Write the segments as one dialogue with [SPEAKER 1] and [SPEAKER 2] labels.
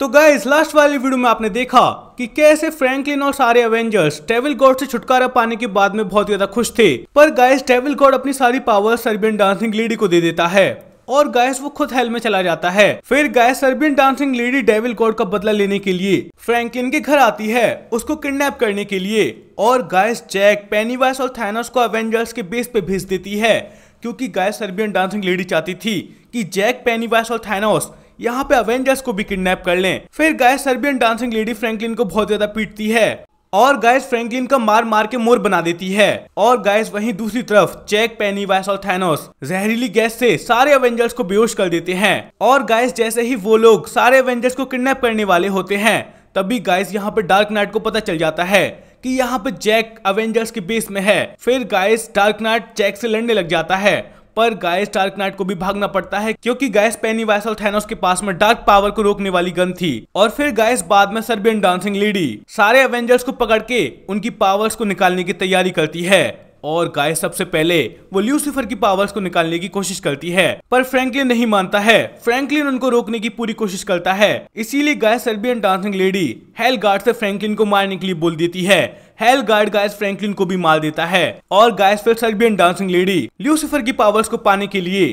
[SPEAKER 1] तो guys last वाली video में आपने देखा कि कैसे फ्रैंकलिन और सारे एवेंजर्स डेविल गॉड से छुटकारा पाने के बाद में बहुत ज्यादा खुश थे पर गाइस डेविल गॉड अपनी सारी पावर सर्बियन डांसिंग लेडी को दे देता है और गायस वो खुद हेल में चला जाता है फिर guys Serbian dancing lady devil god का बदला लेने के लिए फ्रैंकलिन के घर आती है उसको किडनैप करने के लिए और गायस जैक पेनीवास और थैनोस को एवेंजर्स के बेस पे भेज देती है क्योंकि गैस सर्बियन डांसिंग लेडी चाहती थी कि जैक पेनीवास और थैनोस यहाँ पे अवेंजर्स को भी किडनैप कर लें फिर guys Serbian dancing lady Franklin को बहुत ज्यादा पीटती है और गायस फ्रैंकलिन का मार मार के मोर बना देती है और गायस वहीं दूसरी तरफ चेक वायस और थैनोस जहरीली गैस से सारे एवेंजर्स को बेहोश कर देते हैं और गायस जैसे ही वो लोग सारे एवेंजर्स को किडनैप करने वाले होते हैं तभी गाइस यहाँ पर डार्क नाइट को पता चल जाता है कि यहाँ पर जैक अवेंजर्स के बेस में है फिर गायस डार्क नाइट चेक से लड़ने लग जाता है पर गायस डार्क नाइट को भी भागना पड़ता है क्योंकि गायस पेनी वाइस और थैनोस के पास में डार्क पावर को रोकने वाली गन थी और फिर गायस बाद में सर्बियन डांसिंग लेडी सारे एवेंजर्स को पकड़ के उनकी पावर्स को निकालने की तैयारी करती है और गाय सबसे पहले वो ल्यूसीफर की पावर्स को निकालने की कोशिश करती है पर फ्रैंकलिन नहीं मानता है फ्रैंकलिन उनको रोकने की पूरी कोशिश करता है इसीलिए guys Serbian dancing lady hell guard से फ्रैंकलिन को मारने के लिए बोल देती है हेल गार्ड गायस फ्रैंकलिन को भी मार देता है और गायस फिर सर्बियन डांसिंग लेडी ल्यूसीफर की पावर्स को पाने के लिए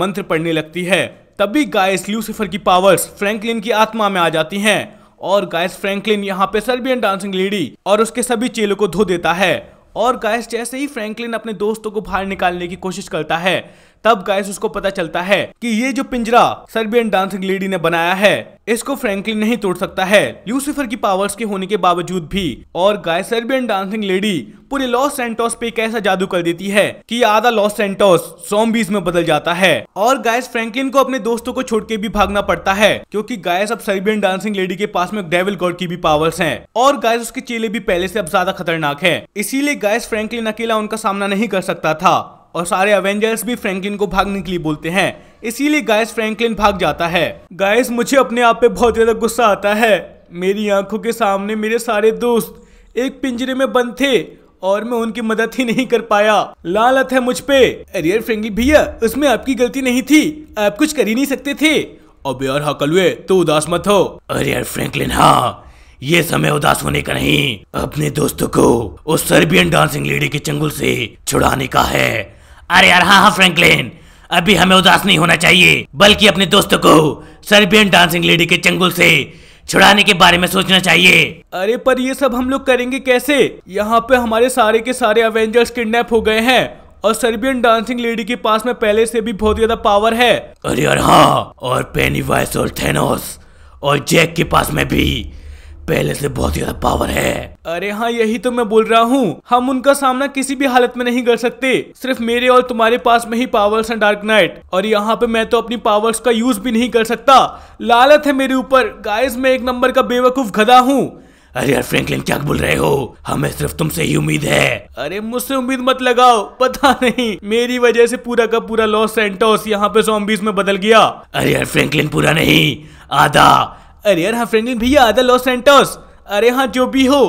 [SPEAKER 1] मंत्र पढ़ने लगती है तभी गायस ल्यूसीफर की पावर्स फ्रैंकलिन की आत्मा में आ जाती हैं और गायस फ्रैंकलिन यहाँ पे सर्बियन डांसिंग लेडी और उसके सभी चेलों को धो देता है और गाइस जैसे ही फ्रैंकलिन अपने दोस्तों को बाहर निकालने की कोशिश करता है तब गाइस उसको पता चलता है कि ये जो पिंजरा सर्बियन डांसिंग लेडी ने बनाया है इसको फ्रैंकलिन नहीं तोड़ सकता है लूसीफर की पावर्स के होने के बावजूद भी और गाय सर्बियन डांसिंग लेडी पूरे लॉस सेंटोस पे एक ऐसा जादू कर देती है कि आधा लॉस सेंटोस सोम्बीज में बदल जाता है और गायस फ्रैंकलिन को अपने दोस्तों को छोड़ के भी भागना पड़ता है क्योंकि गायस अब सर्बियन डांसिंग लेडी के पास में डेविल गॉड की भी पावर्स हैं और गायस उसके चेले भी पहले से अब ज्यादा खतरनाक है इसीलिए गायस फ्रैंकलिन अकेला उनका सामना नहीं कर सकता था और सारे अवेंजर्स भी फ्रैंकलिन को भागने के लिए बोलते हैं इसीलिए गायस फ्रैंकलिन भाग जाता है गायस मुझे अपने आप पे बहुत ज्यादा गुस्सा आता है मेरी आंखों के सामने मेरे सारे दोस्त एक पिंजरे में बंद थे और मैं उनकी मदद ही नहीं कर पाया लालत है मुझ पे अरे फ्रेंकलिन भैया उसमें आपकी गलती नहीं थी आप कुछ कर ही नहीं सकते थे अब यार हुए हाँ, तो उदास मत हो अरे यार फ्रैंकलिन हाँ ये समय उदास होने का नहीं
[SPEAKER 2] अपने दोस्तों को उस सर्बियन डांसिंग लेडी के चंगुल से छुड़ाने का है अरे यार हाँ हाँ फ्रैंकलिन अभी हमें उदास नहीं होना चाहिए बल्कि अपने दोस्तों को सर्बियन डांसिंग लेडी के चंगुल से छुड़ाने के बारे में सोचना चाहिए
[SPEAKER 1] अरे पर ये सब हम लोग करेंगे कैसे यहाँ पे हमारे सारे के सारे अवेंजर्स किडनैप हो गए हैं और सर्बियन डांसिंग लेडी के पास में पहले से भी बहुत ज्यादा पावर है अरे यार हाँ
[SPEAKER 2] और पेनी वाइस और थेनोस और जैक के पास में भी पहले से बहुत ज्यादा पावर है
[SPEAKER 1] अरे हाँ यही तो मैं बोल रहा हूँ हम उनका सामना किसी भी हालत में नहीं कर सकते सिर्फ मेरे और तुम्हारे पास में ही पावर्स हैं डार्क नाइट और यहाँ पे मैं तो अपनी पावर्स का यूज भी नहीं कर सकता लालत है मेरे ऊपर गाइस मैं एक नंबर का बेवकूफ गधा हूँ अरे यार
[SPEAKER 2] फ्रैंकलिन क्या बोल रहे हो हमें सिर्फ तुमसे ही उम्मीद है
[SPEAKER 1] अरे मुझसे उम्मीद मत लगाओ पता नहीं मेरी वजह से पूरा का पूरा लॉस सेंटोस यहाँ पे जॉम्बीज में बदल गया अरे यार फ्रैंकलिन पूरा नहीं आधा अरे यार हाँ फ्रेंकलिन भैया आधा लॉस सेंटोस अरे हाँ जो भी हो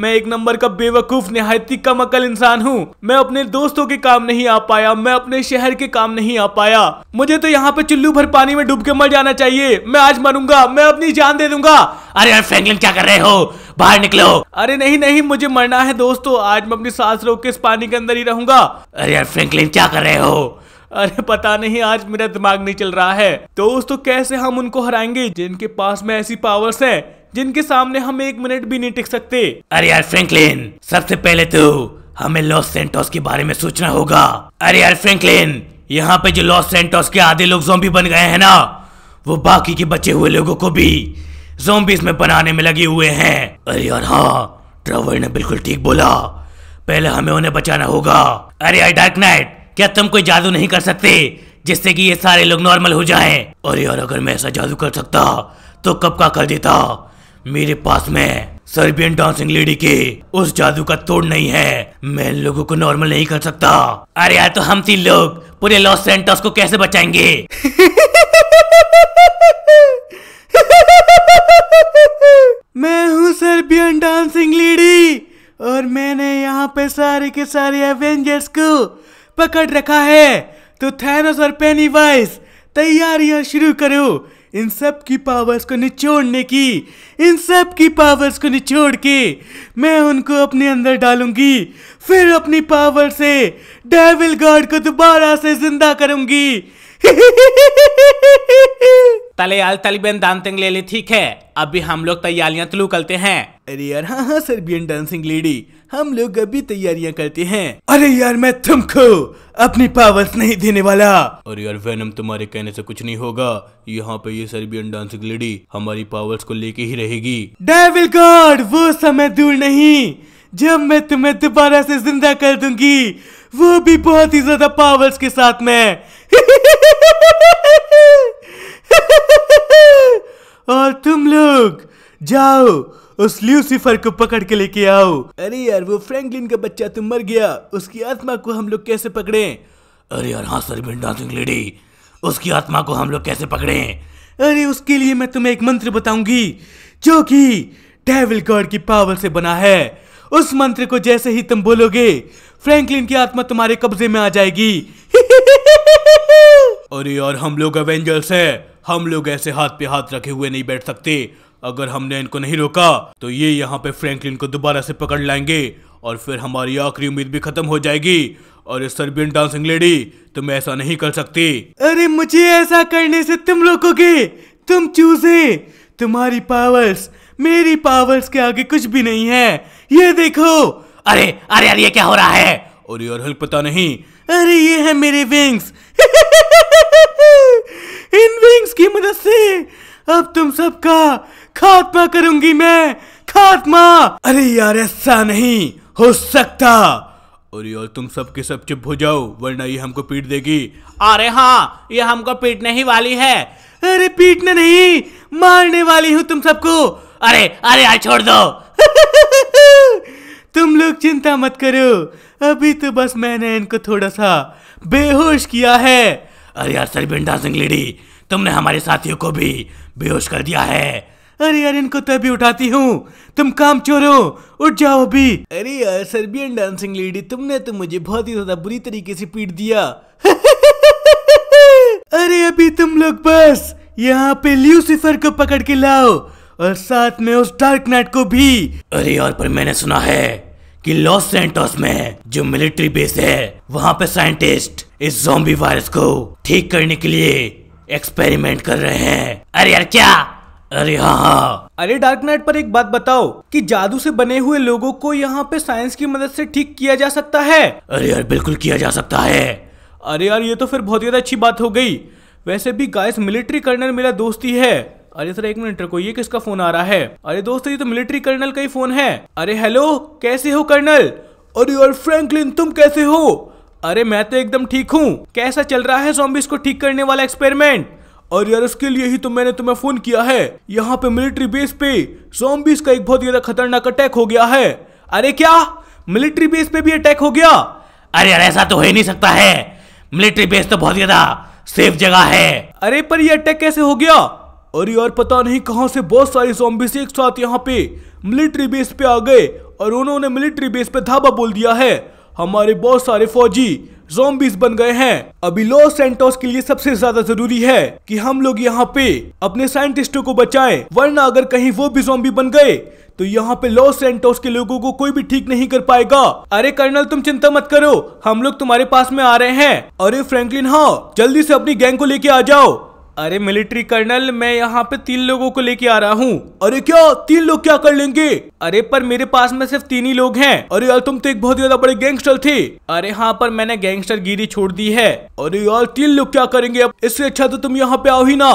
[SPEAKER 1] मैं एक नंबर का बेवकूफ निहायती कम अकल इंसान हूँ मैं अपने दोस्तों के काम नहीं आ पाया मैं अपने शहर के काम नहीं आ पाया मुझे तो यहाँ पे चुल्लू भर पानी में डूब के मर जाना चाहिए मैं आज मरूंगा मैं अपनी जान दे दूंगा अरे यार फ्रैंकलिन क्या कर रहे हो बाहर निकलो अरे नहीं नहीं मुझे मरना है दोस्तों आज मैं अपनी सांस रोक के इस पानी के अंदर ही रहूंगा अरे यार फ्रैंकलिन क्या कर रहे हो अरे पता नहीं आज मेरा दिमाग नहीं चल रहा है दोस्तों तो कैसे हम उनको हराएंगे जिनके पास में ऐसी पावर्स है जिनके सामने हम एक मिनट भी नहीं टिक सकते अरे यार फ्रैंकलिन
[SPEAKER 2] सबसे पहले तो हमें लॉस सेंटोस के बारे में सोचना होगा अरे यार फ्रैंकलिन यहाँ पे जो लॉस सेंटोस के आधे लोग जोम्बी बन गए हैं ना वो बाकी के बचे हुए लोगों को भी जोम्बीज में बनाने में लगे हुए हैं अरे यार हाँ ट्रेवर ने बिल्कुल ठीक बोला पहले हमें उन्हें बचाना होगा अरे यार डार्क नाइट क्या तुम कोई जादू नहीं कर सकते जिससे कि ये सारे लोग नॉर्मल हो जाएं? और यार अगर मैं ऐसा जादू कर सकता तो कब का कर देता मेरे पास में सर्बियन डांसिंग लेडी के उस जादू का तोड़ नहीं है मैं इन लोगों को नॉर्मल नहीं कर सकता अरे यार तो हम तीन लोग पूरे लॉस सेंटर्स को कैसे बचाएंगे
[SPEAKER 1] मैं हूँ सर्बियन डांसिंग लेडी और मैंने यहाँ पे सारे के सारे एवेंजर्स को पकड़ रखा है तो थैनोस और पेनीवाइज तैयारियां शुरू करो इन सब की पावर्स को निचोड़ने की इन सब की पावर्स को निचोड़ के मैं उनको अपने अंदर डालूंगी फिर अपनी पावर से डेविल गॉड को दोबारा से जिंदा करूंगी तले आल तलेयाल तलीबियन डांसिंग ली ठीक है अभी हम लोग तैयारियां तुलू करते हैं अरे यार हाँ हाँ सर सर्बियन डांसिंग लेडी हम लोग अभी तैयारियां करते हैं अरे यार मैं तुमको अपनी पावर्स नहीं देने वाला और यार वेनम तुम्हारे कहने से कुछ नहीं होगा यहाँ पे ये सर्बियन डांसिंग लेडी हमारी पावर्स को लेके ही रहेगी डेविल गॉड वो समय दूर नहीं जब मैं तुम्हें दोबारा से जिंदा कर दूंगी वो भी बहुत ही ज्यादा पावर्स के साथ में और तुम लोग जाओ उस ल्यूसीफर को पकड़ के लेके आओ अरे यार वो फ्रैंकलिन का बच्चा तो मर गया उसकी आत्मा को हम लोग कैसे पकड़े अरे यार हाँ सर डांसिंग लेडी
[SPEAKER 2] उसकी आत्मा को हम लोग कैसे पकड़े
[SPEAKER 1] अरे उसके लिए मैं तुम्हें एक मंत्र बताऊंगी जो कि डेविल गॉड की पावर से बना है उस मंत्र को जैसे ही तुम बोलोगे फ्रैंकलिन की आत्मा तुम्हारे कब्जे में आ जाएगी अरे यार हम लोग एवेंजर्स हैं हम लोग ऐसे हाथ पे हाथ रखे हुए नहीं बैठ सकते अगर हमने इनको नहीं रोका तो ये यहाँ पे फ्रैंकलिन को दोबारा से पकड़ लाएंगे और फिर हमारी आखिरी उम्मीद भी खत्म हो जाएगी और इस सर्बियन डांसिंग लेडी तुम ऐसा नहीं कर सकती अरे मुझे ऐसा करने से तुम रोकोगे तुम चूजे तुम्हारी पावर्स मेरी पावर्स के आगे कुछ भी नहीं है ये देखो अरे अरे अरे ये क्या हो रहा है और और हल पता नहीं अरे ये है मेरे विंग्स इन विंग्स की मदद से अब तुम सबका खात्मा करूंगी मैं खात्मा अरे यार ऐसा नहीं हो सकता और यार तुम सब के सब चुप हो जाओ वरना ये हमको पीट देगी अरे हाँ ये हमको पीटने ही वाली है अरे पीटने नहीं मारने वाली हूँ तुम सबको अरे अरे यार छोड़ दो तुम लोग चिंता मत करो अभी तो बस मैंने इनको थोड़ा सा बेहोश किया है
[SPEAKER 2] अरे यार सर बिंडा सिंह लेडी तुमने हमारे साथियों को भी बेहोश कर दिया है
[SPEAKER 1] अरे यार इनको तो अभी उठाती हूँ तुम काम चोरो उठ जाओ अभी अरे यार सर्बियन डांसिंग लेडी तुमने तो मुझे बहुत ही ज्यादा बुरी तरीके से पीट दिया अरे अभी तुम लोग बस यहाँ पे ल्यूसीफर को पकड़ के लाओ और साथ में उस डार्क नाइट को भी
[SPEAKER 2] अरे यार पर मैंने सुना है कि लॉस सेंटोस में जो मिलिट्री बेस है वहाँ पे साइंटिस्ट इस जोम्बी वायरस को ठीक करने के लिए एक्सपेरिमेंट कर रहे हैं अरे यार क्या अरे हाँ
[SPEAKER 1] अरे डार्क नाइट पर एक बात बताओ कि जादू से बने हुए लोगों को यहाँ पे साइंस की मदद से ठीक किया जा सकता है
[SPEAKER 2] अरे यार बिल्कुल किया जा सकता है
[SPEAKER 1] अरे यार ये तो फिर बहुत ज्यादा अच्छी बात हो गई वैसे भी गाइस मिलिट्री कर्नल मेरा दोस्त ही है अरे सर एक मिनट रखो ये किसका फोन आ रहा है अरे दोस्त ये तो मिलिट्री कर्नल का ही फोन है अरे हेलो कैसे हो कर्नल अरे यार फ्रैंकलिन तुम कैसे हो अरे मैं तो एकदम ठीक हूँ कैसा चल रहा है जॉम्बिस को ठीक करने वाला एक्सपेरिमेंट और यार इसके लिए ही तो मैंने तुम्हें फोन किया है यहाँ पे मिलिट्री बेस पे जोम्बिस का एक बहुत ज्यादा खतरनाक अटैक हो गया है अरे क्या मिलिट्री बेस पे भी अटैक हो गया अरे यार ऐसा तो हो ही नहीं सकता है मिलिट्री बेस तो बहुत ज्यादा
[SPEAKER 2] सेफ जगह है
[SPEAKER 1] अरे पर ये अटैक कैसे हो गया और यार पता नहीं कहाँ से बहुत सारे जोम्बिस एक साथ यहाँ पे मिलिट्री बेस पे आ गए और उन्होंने मिलिट्री बेस पे धाबा बोल दिया है हमारे बहुत सारे फौजी जोम्बिस बन गए हैं अभी लॉस सेंटोस के लिए सबसे ज्यादा जरूरी है कि हम लोग यहाँ पे अपने साइंटिस्टों को बचाएं वरना अगर कहीं वो भी जोम्बी बन गए तो यहाँ पे लॉस सेंटोस के लोगों को कोई भी ठीक नहीं कर पाएगा अरे कर्नल तुम चिंता मत करो हम लोग तुम्हारे पास में आ रहे हैं अरे फ्रैंकलिन हाँ जल्दी से अपनी गैंग को लेके आ जाओ अरे मिलिट्री कर्नल मैं यहाँ पे तीन लोगों को लेके आ रहा हूँ अरे क्या तीन लोग क्या कर लेंगे अरे पर मेरे पास में सिर्फ तीन ही लोग हैं अरे यार तुम तो एक बहुत ज्यादा बड़े गैंगस्टर थे अरे हाँ पर मैंने गैंगस्टर गिरी छोड़ दी है अरे यार तीन लोग क्या करेंगे अब इससे अच्छा तो तुम यहाँ पे आओ ही ना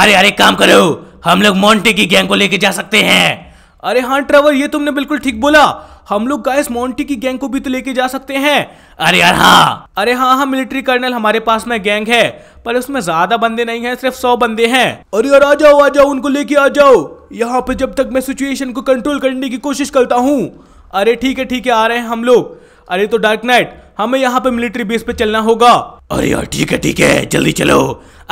[SPEAKER 1] अरे अरे काम करो हम लोग मोन्टे की गैंग को लेके जा सकते हैं अरे हाँ ट्रेवर ये तुमने बिल्कुल ठीक बोला हम लोग गाइस मोंटी की गैंग को भी तो लेके जा सकते हैं अरे यार हाँ अरे हाँ हाँ मिलिट्री कर्नल हमारे पास में गैंग है पर उसमें ज्यादा बंदे नहीं है सिर्फ सौ बंदे हैं अरे यार आ जाओ आ जाओ उनको लेके आ जाओ यहाँ पे जब तक मैं सिचुएशन को कंट्रोल करने की कोशिश करता हूँ अरे ठीक है ठीक है आ रहे हैं हम लोग अरे तो डार्क नाइट हमें यहाँ पे मिलिट्री बेस पे चलना होगा
[SPEAKER 2] अरे यार ठीक है ठीक है जल्दी चलो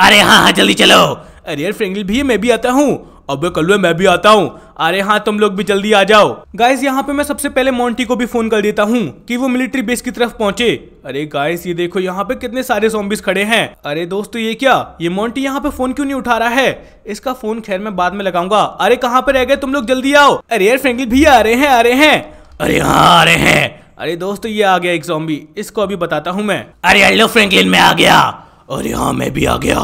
[SPEAKER 1] अरे हाँ हाँ जल्दी चलो अरे यार फ्रेंगल भी मैं भी आता हूँ अबे कल्लू मैं भी आता हूँ अरे हाँ तुम लोग भी जल्दी आ जाओ गाइस यहाँ पे मैं सबसे पहले मोंटी को भी फोन कर देता हूँ कि वो मिलिट्री बेस की तरफ पहुँचे अरे गाइस ये देखो यहाँ पे कितने सारे सोम्बिस खड़े हैं अरे दोस्तों ये क्या ये मोंटी यहाँ पे फोन क्यों नहीं उठा रहा है इसका फोन खैर मैं बाद में लगाऊंगा अरे कहाँ पे रह गए तुम लोग जल्दी आओ अरे यार फ्रेंकलिन भैया आ रहे हैं आ रहे हैं अरे हाँ आ रहे हैं अरे दोस्तों ये आ गया एक सोम्बी इसको अभी बताता हूँ मैं अरे हेलो फ्रेंकलिन में आ गया अरे
[SPEAKER 2] हाँ मैं भी आ गया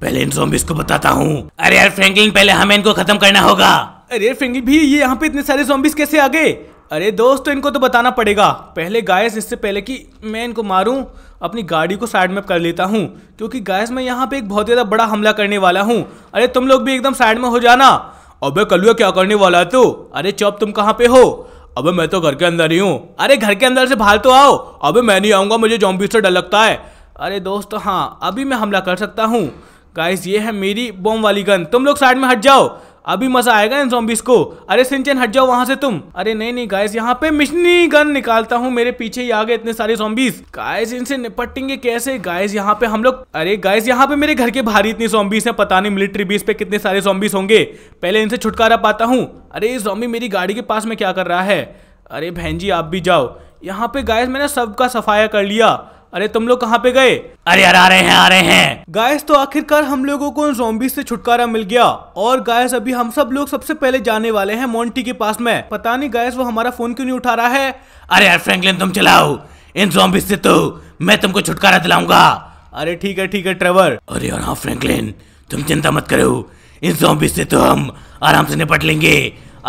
[SPEAKER 2] पहले इन जोम्बिस को बताता हूँ
[SPEAKER 1] अरे यार फ्रेंकलिन पहले हमें इनको खत्म करना होगा अरे फ्रेंकलिन भी ये यहाँ पे इतने सारे जोम्बिस कैसे आ गए अरे दोस्त तो इनको तो बताना पड़ेगा पहले गायस इससे पहले कि मैं इनको मारूं अपनी गाड़ी को साइड में कर लेता हूं क्योंकि गायस मैं यहां पे एक बहुत ज़्यादा बड़ा हमला करने वाला हूं अरे तुम लोग भी एकदम साइड में हो जाना अबे कलुआ क्या करने वाला है तू अरे चौब तुम कहाँ पे हो अबे मैं तो घर के अंदर ही हूँ अरे घर के अंदर से बाहर तो आओ अबे मैं नहीं आऊँगा मुझे जॉम्बी से डर लगता है अरे दोस्त हाँ अभी मैं हमला कर सकता हूँ गाइस ये है मेरी बॉम्ब वाली गन तुम लोग साइड में हट जाओ अभी मजा आएगा इन जॉम्बिस को अरे सिंचन हट जाओ वहां से तुम अरे नहीं नहीं गाइस यहाँ पे मिशनी गन निकालता हूँ मेरे पीछे ही आ गए इतने सारे जॉम्बिस गाइस इनसे निपटेंगे कैसे गाइस यहाँ पे हम लोग अरे गाइस यहाँ पे मेरे घर के बाहर इतनी जॉम्बिस हैं पता नहीं मिलिट्री बेस पे कितने सारे जॉम्बिस होंगे पहले इनसे छुटकारा पाता हूँ अरे ये जॉम्बी मेरी गाड़ी के पास में क्या कर रहा है अरे बहन जी आप भी जाओ यहाँ पे गाइस मैंने सबका सफाया कर लिया अरे तुम लोग कहाँ पे गए अरे यार आ रहे हैं आ रहे हैं गायस तो आखिरकार हम लोगों को जोम्बी से छुटकारा मिल गया और गायस अभी हम सब लोग सबसे पहले जाने वाले हैं मोन्टी के पास में पता नहीं गायस वो हमारा फोन क्यों नहीं उठा रहा है अरे यार फ्रैंकलिन
[SPEAKER 2] तुम चलाओ इन जोम्बी से तो मैं तुमको छुटकारा दिलाऊंगा
[SPEAKER 1] अरे ठीक है ठीक है ट्रेवर अरे यार हाँ फ्रेंकलिन तुम चिंता मत करो इन जोम्बी से तो हम आराम से निपट लेंगे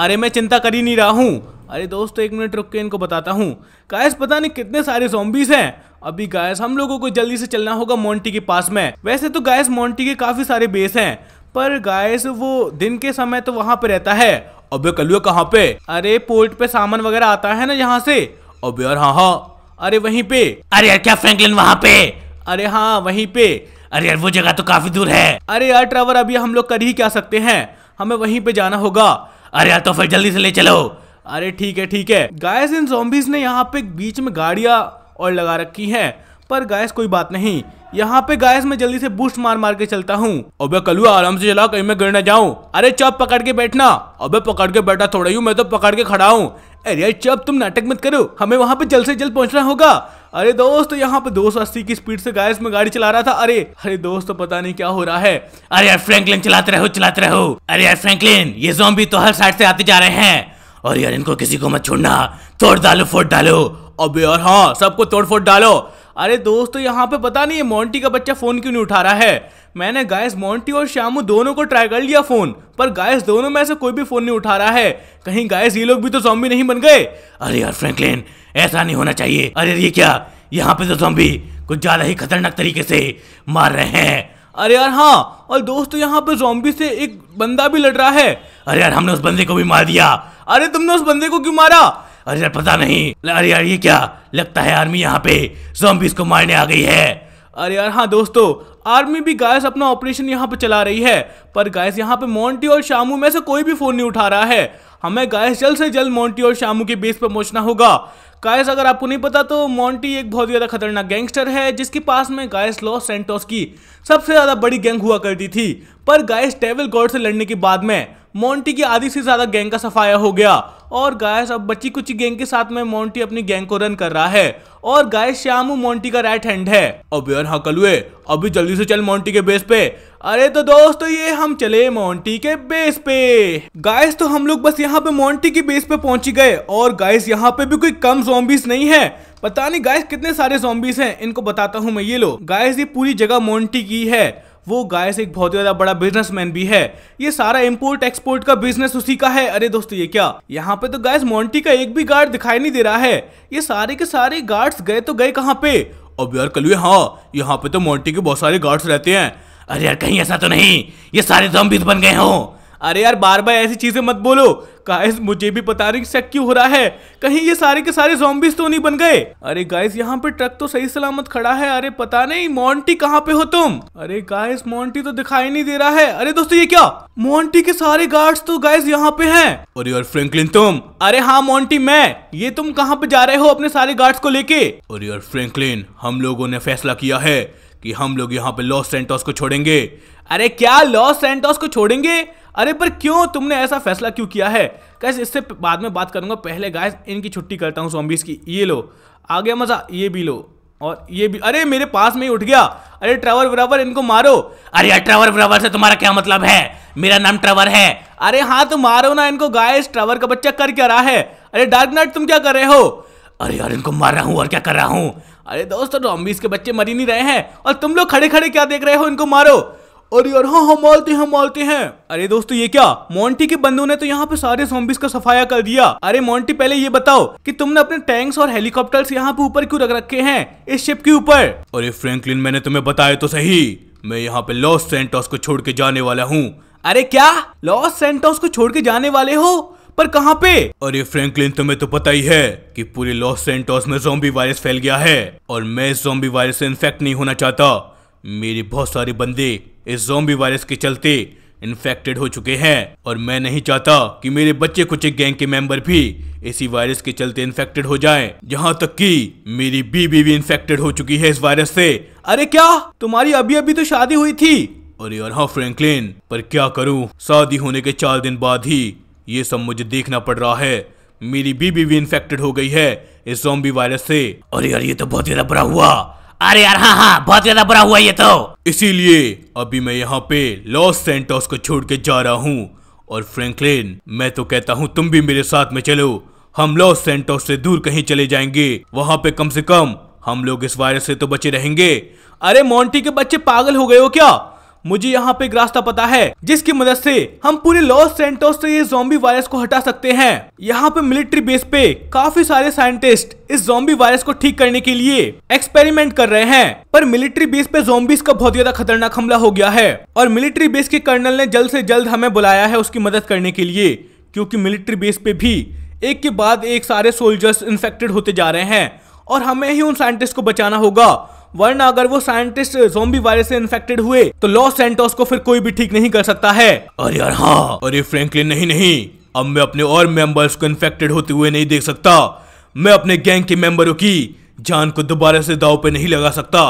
[SPEAKER 1] अरे मैं चिंता कर ही नहीं रहा हूँ अरे दोस्तों एक मिनट रुक के इनको बताता हूँ गायस पता नहीं कितने सारे जोम्बिस हैं अभी गायस हम लोगों को जल्दी से चलना होगा मोन्टी के पास में वैसे तो गायस मोन्टी के काफी सारे बेस हैं पर गायस वो दिन के समय तो वहां पे रहता है अबे कलुआ कहाँ पे अरे पोर्ट पे सामान वगैरह आता है ना यहाँ से अबे यार हाँ हाँ अरे वहीं पे अरे यार क्या फ्रैंकलिन वहाँ पे अरे हाँ वहीं पे अरे यार वो जगह तो काफी दूर है अरे यार ट्रेवर अभी हम लोग कर ही क्या सकते हैं हमें वहीं पे जाना होगा अरे यार तो फिर जल्दी से ले चलो अरे ठीक है ठीक है गायस इन जोम्बिस ने यहाँ पे बीच में गाड़िया और लगा रखी है पर गायस कोई बात नहीं यहाँ पे गायस मैं जल्दी से बूस्ट मार मार के चलता हूँ अबे कलुआ आराम से चला कहीं मैं गिर ना जाऊँ अरे चप पकड़ के बैठना अबे पकड़ के बैठा थोड़ा ही मैं तो पकड़ के खड़ा हूँ अरे चप तुम नाटक मत करो हमें वहाँ पे जल्द से जल्द पहुँचना होगा अरे दोस्त यहाँ पे दो की स्पीड से गायस में गाड़ी चला रहा था अरे अरे दोस्त तो पता नहीं क्या हो रहा है
[SPEAKER 2] अरे यार फ्रेंकलिन चलाते रहो चलाते रहो अरे यार फ्रेंकलिन ये जो
[SPEAKER 1] तो हर साइड से आते जा रहे हैं और यार इनको किसी को मत छोड़ना तोड़ डालो फोड़ डालो अबे यार हाँ सबको तोड़फोड़ डालो अरे दोस्तों तो यहाँ पे पता नहीं है मोंटी का बच्चा फ़ोन क्यों नहीं उठा रहा है मैंने गायस मोंटी और श्यामू दोनों को ट्राई कर लिया फ़ोन पर गायस दोनों में से कोई भी फ़ोन नहीं उठा रहा है कहीं गायस ये लोग भी तो जॉम्बी नहीं बन गए
[SPEAKER 2] अरे यार फ्रैंकलिन ऐसा नहीं होना चाहिए अरे ये क्या यहाँ पे तो जॉम्बी कुछ ज़्यादा ही खतरनाक तरीके से मार रहे
[SPEAKER 1] हैं अरे यार हाँ और दोस्तों यहाँ पे जॉम्बी से एक बंदा भी लड़ रहा है अरे यार हमने उस बंदे को भी मार दिया अरे तुमने उस बंदे को क्यों मारा
[SPEAKER 2] अरे यार पता नहीं अरे यार ये क्या लगता है आर्मी यहाँ पे जोम्बिस को मारने आ गई है
[SPEAKER 1] अरे यार हाँ दोस्तों आर्मी भी गायस अपना ऑपरेशन यहाँ पे चला रही है पर गायस यहाँ पे मोंटी और शामू में से कोई भी फोन नहीं उठा रहा है हमें गायस जल्द से जल्द मोंटी और शामू के बेस पर पहुंचना होगा गायस अगर आपको नहीं पता तो मोंटी एक बहुत ज़्यादा खतरनाक गैंगस्टर है जिसके पास में गायस लॉस सेंटोस की सबसे ज़्यादा बड़ी गैंग हुआ करती थी पर गायस टेबल गॉड से लड़ने के बाद में मोन्टी की आधी से ज़्यादा गैंग का सफाया हो गया और गायस अब बची कुछ गैंग के साथ में मोन्टी अपनी गैंग को रन कर रहा है और गायस श्यामू मोंटी का राइट हैंड है अब यार हाँ कलुए अभी जल्दी से चल मोंटी के बेस पे अरे तो दोस्तों ये हम चले मोन्टी के बेस पे गायस तो हम लोग बस यहाँ पे मोन्टी के बेस पे पहुंच गए और गायस यहाँ पे भी कोई कम जोम्बिस नहीं है पता नहीं गायस कितने सारे जोम्बिस है इनको बताता हूँ मैं ये लो गायस ये पूरी जगह मोन्टी की है वो गायस एक बहुत ज्यादा बड़ा बिजनेसमैन भी है ये सारा इम्पोर्ट एक्सपोर्ट का बिजनेस उसी का है अरे दोस्तों ये क्या यहाँ पे तो गायस मोन्टी का एक भी गार्ड दिखाई नहीं दे रहा है ये सारे के सारे गार्ड्स गए तो गए कहाँ पे अब यार कलुए हाँ यहाँ पे तो मोन्टी के बहुत सारे गार्ड्स रहते हैं अरे यार कहीं ऐसा तो नहीं ये सारे जम्बीज बन गए हों अरे यार बार बार ऐसी चीजें मत बोलो गाइस मुझे भी पता नहीं शक क्यों हो रहा है कहीं ये सारे के सारे जोम्बिस तो नहीं बन गए अरे गाइस यहाँ पे ट्रक तो सही सलामत खड़ा है अरे पता नहीं मोंटी कहाँ पे हो तुम अरे गाइस मोंटी तो दिखाई नहीं दे रहा है अरे दोस्तों ये क्या मोंटी के सारे गार्ड्स तो गाइस यहाँ पे हैं और यार फ्रैंकलिन तुम अरे हाँ मोंटी मैं ये तुम कहाँ पे जा रहे हो अपने सारे गार्ड्स को लेके और यार फ्रैंकलिन हम लोगो ने फैसला किया है कि हम लोग यहाँ पे लॉस सेंटोस को छोड़ेंगे अरे क्या लॉस सेंटोस को छोड़ेंगे अरे पर क्यों तुमने ऐसा फैसला क्यों किया है गैस इससे बाद में बात करूंगा पहले गैस इनकी छुट्टी करता हूँ सॉम्बीज की ये लो आ गया मज़ा ये भी लो और ये भी अरे मेरे पास में ही उठ गया अरे ट्रेवर ब्रावर इनको मारो अरे ट्रेवर ब्रावर से तुम्हारा क्या मतलब है मेरा नाम ट्रेवर है अरे हाँ तो मारो ना इनको गाइस ट्रेवर का बच्चा कर क्या रहा है अरे डार्क नाइट तुम क्या कर रहे हो अरे यार इनको मार रहा हूँ और क्या कर रहा हूँ अरे दोस्तों रॉम्बीज के बच्चे मर ही नहीं रहे हैं और तुम लोग खड़े खड़े क्या देख रहे हो इनको मारो और यार हाँ हम हाँ, मालते हैं मालते हैं अरे दोस्तों ये क्या मोंटी के बंदों ने तो यहाँ पे सारे जोम्बिस का सफाया कर दिया अरे मोंटी पहले ये बताओ कि तुमने अपने टैंक्स और हेलीकॉप्टर्स यहाँ पे ऊपर क्यों रख रखे हैं इस शिप के ऊपर अरे फ्रैंकलिन मैंने तुम्हें बताया तो सही मैं यहाँ पे लॉस सेंटोस को छोड़ के जाने वाला हूँ अरे क्या लॉस सेंटोस को छोड़ के जाने वाले हो पर कहाँ पे अरे फ्रैंकलिन तुम्हें तो पता ही है कि पूरे लॉस सेंटोस में जोम्बी वायरस फैल गया है और मैं इस जोम्बी वायरस से इन्फेक्ट नहीं होना चाहता मेरे बहुत सारे बंदे इस जोम्बी वायरस के चलते इन्फेक्टेड हो चुके हैं और मैं नहीं चाहता कि मेरे बच्चे कुछ गैंग के मेंबर भी इसी वायरस के चलते इन्फेक्टेड हो जाएं। यहाँ तक कि मेरी बीबी भी इन्फेक्टेड हो चुकी है इस वायरस से अरे क्या तुम्हारी अभी अभी तो शादी हुई थी अरे यार हाँ फ्रैंकलिन पर क्या करूं शादी होने के चार दिन बाद ही ये सब मुझे देखना पड़ रहा है मेरी बीबी भी इन्फेक्टेड हो गई है इस जोम्बी वायरस से अरे यार ये तो बहुत ज्यादा बुरा हुआ
[SPEAKER 2] अरे यार हाँ हाँ बहुत ज्यादा बुरा हुआ ये तो
[SPEAKER 1] इसीलिए अभी मैं यहाँ पे लॉस सेंटोस को छोड़ के जा रहा हूँ और फ्रैंकलिन मैं तो कहता हूँ तुम भी मेरे साथ में चलो हम लॉस सेंटोस से दूर कहीं चले जाएंगे वहाँ पे कम से कम हम लोग इस वायरस से तो बचे रहेंगे अरे मोंटी के बच्चे पागल हो गए हो क्या मुझे यहाँ पे एक रास्ता पता है जिसकी मदद से हम पूरे लॉस सेंटोस से ये जोम्बी वायरस को हटा सकते हैं यहाँ पे मिलिट्री बेस पे काफी सारे साइंटिस्ट इस जोम्बी वायरस को ठीक करने के लिए एक्सपेरिमेंट कर रहे हैं पर मिलिट्री बेस पे जोम्बिस का बहुत ज्यादा खतरनाक हमला हो गया है और मिलिट्री बेस के कर्नल ने जल्द से जल्द हमें बुलाया है उसकी मदद करने के लिए क्योंकि मिलिट्री बेस पे भी एक के बाद एक सारे सोल्जर्स इन्फेक्टेड होते जा रहे हैं और हमें ही उन साइंटिस्ट को बचाना होगा वरना अगर वो साइंटिस्ट जोम्बी वायरस से इन्फेक्टेड हुए तो लॉस सेंटोस को फिर कोई भी ठीक नहीं कर सकता है अरे यार हाँ अरे फ्रेंकलिन नहीं नहीं अब मैं अपने और मेंबर्स को इन्फेक्टेड होते हुए नहीं देख सकता मैं अपने गैंग के मेंबरों की जान को दोबारा से दाव पे नहीं लगा सकता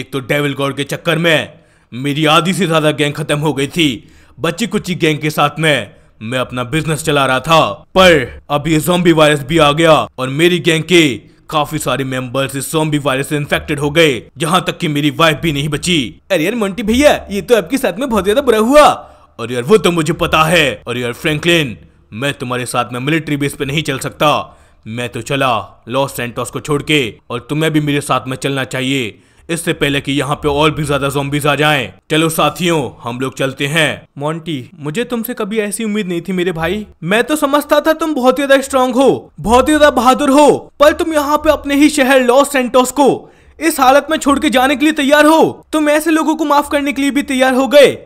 [SPEAKER 1] एक तो डेविल गॉड के चक्कर में मेरी आधी से ज्यादा गैंग खत्म हो गई थी बच्ची कुची गैंग के साथ में मैं अपना बिजनेस चला रहा था पर अब ये जोम्बी वायरस भी आ गया और मेरी गैंग के काफी सारे मेंबर्स इस सोम्बी वायरस से इन्फेक्टेड हो गए जहाँ तक कि मेरी वाइफ भी नहीं बची अरे यार मोन्टी भैया ये तो आपके साथ में बहुत ज्यादा बुरा हुआ और यार वो तो मुझे पता है और यार फ्रैंकलिन मैं तुम्हारे साथ में मिलिट्री बेस पे नहीं चल सकता मैं तो चला लॉस सेंटोस को छोड़ के और तुम्हें भी मेरे साथ में चलना चाहिए इससे पहले कि यहाँ पे और भी ज्यादा जोम्बिस आ जाएं। चलो साथियों हम लोग चलते हैं मोन्टी मुझे तुमसे कभी ऐसी उम्मीद नहीं थी मेरे भाई मैं तो समझता था तुम बहुत ज्यादा स्ट्रांग हो बहुत ही ज्यादा बहादुर हो पर तुम यहाँ पे अपने ही शहर लॉस एंटोस को इस हालत में छोड़ के जाने के लिए तैयार हो तुम ऐसे लोगों को माफ करने के लिए भी तैयार हो गए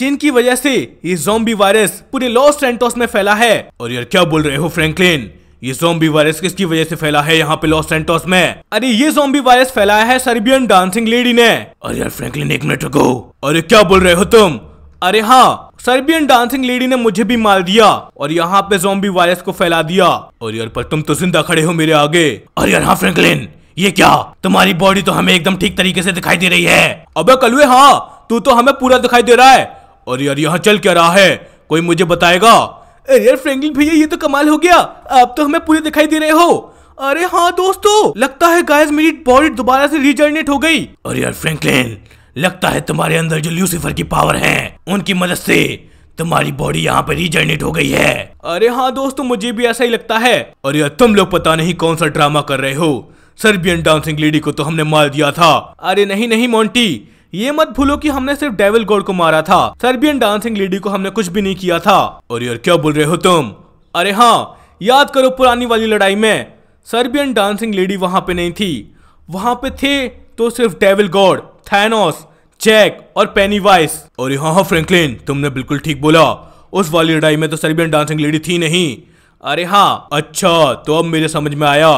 [SPEAKER 1] जिनकी वजह से ये जोम्बी वायरस पूरे लॉस एंटोस में फैला है और यार क्या बोल रहे हो फ्रेंकलिन ये जोम्बी वायरस किसकी वजह से फैला है यहाँ पे लॉस सेंटोस में अरे ये जोम्बी वायरस फैलाया है सर्बियन डांसिंग लेडी ने अरे यार फ्रैंकलिन एक मिनट रुको अरे क्या बोल रहे हो तुम अरे हाँ सर्बियन डांसिंग लेडी ने मुझे भी मार दिया और यहाँ पे जोम्बी वायरस को फैला दिया और यार पर तुम तो जिंदा खड़े हो मेरे आगे अरे यार हाँ फ्रैंकलिन ये क्या तुम्हारी बॉडी तो हमें एकदम ठीक तरीके से दिखाई दे रही है अब कलुए हाँ तू तो हमें पूरा दिखाई दे रहा है और यार यहाँ चल क्या रहा है कोई मुझे बताएगा अरे यार फ्रेंकलिन भैया ये तो कमाल हो गया आप तो हमें पूरे दिखाई दे रहे हो अरे हाँ दोस्तों लगता है गाइस मेरी बॉडी दोबारा से रिजनरेट हो गई
[SPEAKER 2] अरे यार फ्रैंकलिन लगता है तुम्हारे
[SPEAKER 1] अंदर जो लूसीफर की पावर है उनकी मदद से तुम्हारी बॉडी यहाँ पे रिजनरेट हो गई है अरे हाँ दोस्तों मुझे भी ऐसा ही लगता है और यार तुम लोग पता नहीं कौन सा ड्रामा कर रहे हो सर्बियन डांसिंग लेडी को तो हमने मार दिया था अरे नहीं नहीं मोंटी ये मत भूलो कि हमने सिर्फ डेविल गोड को मारा था सर्बियन डांसिंग लेडी को हमने कुछ भी नहीं किया था और यार क्या बोल रहे हो तुम अरे हाँ याद करो पुरानी वाली लड़ाई में सर्बियन डांसिंग लेडी वहां पे नहीं थी वहां पे थे तो सिर्फ डेविल गॉड थैनोस जैक और पेनी वाइस और यहाँ हाँ फ्रेंकलिन हाँ, तुमने बिल्कुल ठीक बोला उस वाली लड़ाई में तो सर्बियन डांसिंग लेडी थी नहीं अरे हाँ अच्छा तो अब मेरे समझ में आया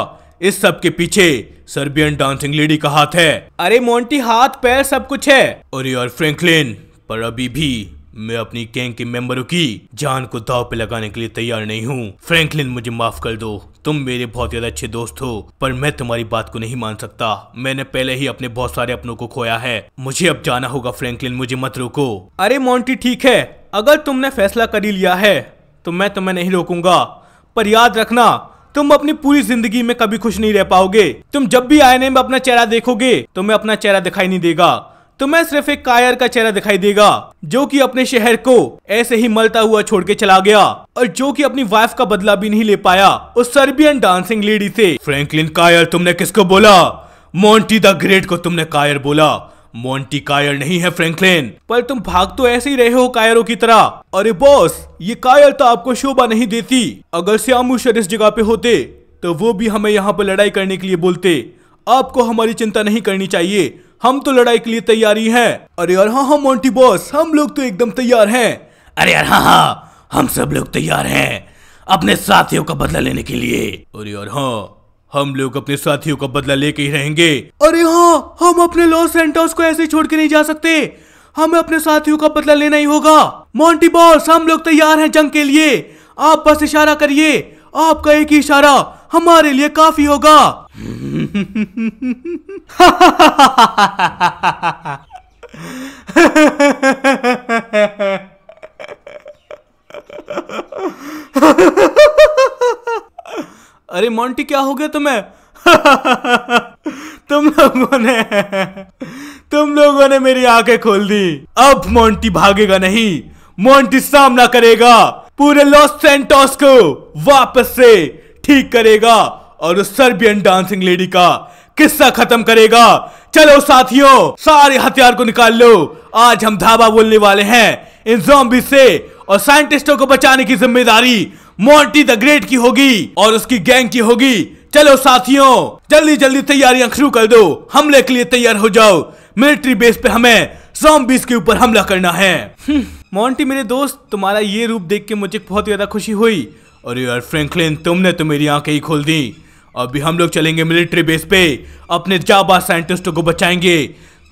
[SPEAKER 1] इस सब के पीछे सर्बियन डांसिंग लेडी का हाथ है अरे मोन्टी हाथ पैर सब कुछ है और यार फ्रैंकलिन पर अभी भी मैं अपनी गैंग के मेंबरों की जान को दाव पे लगाने के लिए तैयार नहीं हूँ फ्रैंकलिन मुझे माफ कर दो तुम मेरे बहुत ज्यादा अच्छे दोस्त हो पर मैं तुम्हारी बात को नहीं मान सकता मैंने पहले ही अपने बहुत सारे अपनों को खोया है मुझे अब जाना होगा फ्रैंकलिन मुझे मत रोको अरे मोंटी ठीक है अगर तुमने फैसला कर ही लिया है तो मैं तुम्हें नहीं रोकूंगा पर याद रखना तुम अपनी पूरी जिंदगी में कभी खुश नहीं रह पाओगे तुम जब भी आईने में अपना चेहरा देखोगे तुम्हें अपना चेहरा दिखाई नहीं देगा तुम्हें सिर्फ एक कायर का चेहरा दिखाई देगा जो कि अपने शहर को ऐसे ही मलता हुआ छोड़ के चला गया और जो कि अपनी वाइफ का बदला भी नहीं ले पाया उस सर्बियन डांसिंग लेडी से फ्रैंकलिन कायर तुमने किसको बोला मोंटी द ग्रेट को तुमने कायर बोला मोंटी कायर नहीं है फ्रैंकलिन पर तुम भाग तो ऐसे ही रहे हो कायरों की तरह अरे बॉस ये तो आपको शोभा नहीं देती अगर श्यामूशर इस जगह पे होते तो वो भी हमें यहाँ पर लड़ाई करने के लिए बोलते आपको हमारी चिंता नहीं करनी चाहिए हम तो लड़ाई के लिए तैयारी है अरे यार हाँ हाँ मोन्टी बॉस हम लोग तो एकदम तैयार हैं अरे यार हाँ हाँ
[SPEAKER 2] हम सब लोग तैयार
[SPEAKER 1] हैं अपने साथियों का बदला लेने के लिए अरे यार हाँ हम लोग अपने साथियों का बदला लेके ही रहेंगे अरे हाँ हम अपने लॉस सेंटर्स को ऐसे छोड़ के नहीं जा सकते हमें अपने साथियों का बदला लेना ही होगा मोन्टी बॉस हम लोग तैयार हैं जंग के लिए आप बस इशारा करिए आपका एक ही इशारा हमारे लिए काफी होगा अरे मोंटी क्या हो गया तुम्हें तुम लोगों ने तुम लोगों ने मेरी आंखें खोल दी अब मोंटी भागेगा नहीं मोंटी सामना करेगा पूरे लॉस सेंटोस को वापस से ठीक करेगा और उस सर्बियन डांसिंग लेडी का किस्सा खत्म करेगा चलो साथियों सारे हथियार को निकाल लो आज हम धाबा बोलने वाले हैं इन जॉम्बी से और साइंटिस्टों को बचाने की जिम्मेदारी मोंटी द ग्रेट की होगी और उसकी गैंग की होगी चलो साथियों जल्दी जल्दी तैयारियां शुरू कर दो हमले के लिए तैयार हो जाओ मिलिट्री बेस पे हमें जॉम्बीज के ऊपर हमला करना है हम्म, मोंटी मेरे दोस्त तुम्हारा ये रूप देख के मुझे बहुत ज्यादा खुशी हुई और यार फ्रैंकलिन तुमने तो मेरी आंखें ही खोल दी अभी हम लोग चलेंगे मिलिट्री बेस पे अपने जाबा साइंटिस्टों को बचाएंगे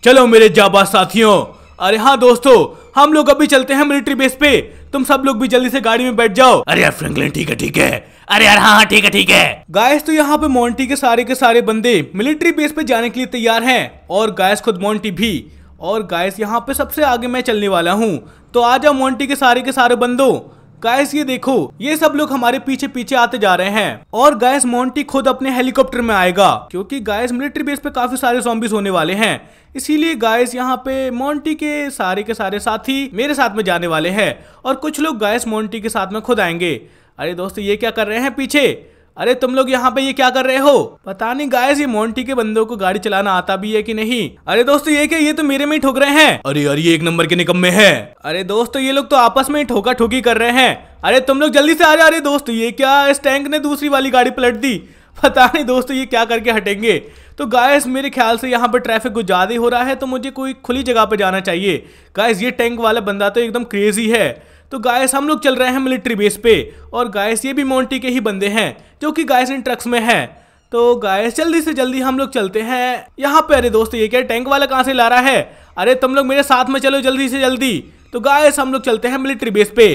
[SPEAKER 1] चलो मेरे जाबा साथियों अरे हाँ दोस्तों हम लोग अभी चलते हैं मिलिट्री बेस पे तुम सब लोग भी जल्दी से गाड़ी में बैठ जाओ अरे यार
[SPEAKER 2] फ्रैंकलिन ठीक है ठीक है
[SPEAKER 1] अरे यार हाँ, हाँ ठीक है ठीक है गायस तो यहाँ पे मोंटी के सारे के सारे बंदे मिलिट्री बेस पे जाने के लिए तैयार हैं और गायस खुद मोंटी भी और गायस यहाँ पे सबसे आगे मैं चलने वाला हूँ तो आ जाओ मोंटी के सारे के सारे बंदो गायस ये देखो ये सब लोग हमारे पीछे पीछे आते जा रहे हैं और गायस मोन्टी खुद अपने हेलीकॉप्टर में आएगा क्योंकि गायस मिलिट्री बेस पे काफी सारे सॉम्बिस होने वाले हैं इसीलिए गायस यहाँ पे मोन्टी के सारे के सारे साथी मेरे साथ में जाने वाले हैं और कुछ लोग गायस मोन्टी के साथ में खुद आएंगे अरे दोस्तों ये क्या कर रहे हैं पीछे अरे तुम लोग यहाँ पे ये क्या कर रहे हो पता नहीं गायस ये मोन्टी के बंदों को गाड़ी चलाना आता भी है कि नहीं अरे दोस्तों ये क्या ये तो मेरे में ही ठोक रहे हैं अरे अरे एक नंबर के निकम्मे है अरे दोस्तों ये लोग तो आपस में ही ठोका ठोकी कर रहे हैं अरे तुम लोग जल्दी से आ जा रहे दोस्त ये क्या इस टैंक ने दूसरी वाली गाड़ी पलट दी पता नहीं दोस्तों ये क्या करके हटेंगे तो गायस मेरे ख्याल से यहाँ पर ट्रैफिक कुछ ज़्यादा हो रहा है तो मुझे कोई खुली जगह पर जाना चाहिए गायस ये टैंक वाला बंदा तो एकदम क्रेजी है तो गायस हम लोग चल रहे हैं मिलिट्री बेस पे और गायस ये भी मोन्टी के ही बंदे हैं जो कि गायस इन ट्रक्स में है तो गायस जल्दी से जल्दी हम लोग चलते हैं यहाँ पे अरे दोस्त ये क्या टैंक वाला कहाँ से ला रहा है अरे तुम लोग मेरे साथ में चलो जल्दी से जल्दी तो गायस हम लोग चलते हैं मिलिट्री बेस पे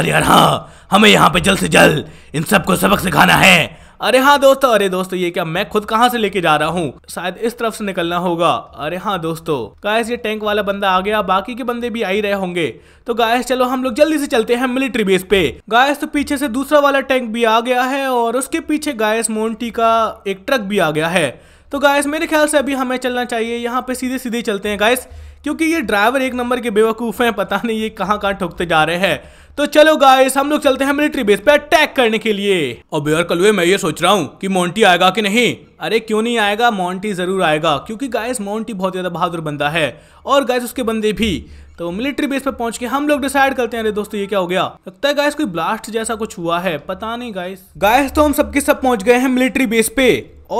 [SPEAKER 1] अरे यार हाँ हमें यहाँ पे
[SPEAKER 2] जल्द से जल्द इन सबको सबक सिखाना है
[SPEAKER 1] अरे हाँ दोस्तों अरे दोस्तों ये क्या मैं खुद कहाँ से लेके जा रहा हूँ शायद इस तरफ से निकलना होगा अरे हाँ दोस्तों गायस ये टैंक वाला बंदा आ गया बाकी के बंदे भी आई रहे होंगे तो गायस चलो हम लोग जल्दी से चलते हैं मिलिट्री बेस पे गायस तो पीछे से दूसरा वाला टैंक भी आ गया है और उसके पीछे गायस मोन्टी का एक ट्रक भी आ गया है तो गायस मेरे ख्याल से अभी हमें चलना चाहिए यहाँ पे सीधे सीधे चलते हैं गायस क्योंकि ये ड्राइवर एक नंबर के बेवकूफ़ हैं पता नहीं ये कहाँ कहाँ ठोकते जा रहे हैं तो चलो गाइस हम लोग चलते हैं मिलिट्री बेस पे अटैक करने के लिए अब यार कलवे मैं ये सोच रहा हूँ कि मोंटी आएगा कि नहीं अरे क्यों नहीं आएगा मोंटी जरूर आएगा क्योंकि गाइस मोंटी बहुत ज्यादा बहादुर बंदा है और गाइस उसके बंदे भी तो मिलिट्री बेस पे पहुंच के हम लोग डिसाइड करते हैं अरे दोस्तों ये क्या हो गया लगता है गाइस कोई ब्लास्ट जैसा कुछ हुआ है पता नहीं गाइस गाइस तो हम सबके सब पहुंच गए हैं मिलिट्री बेस पे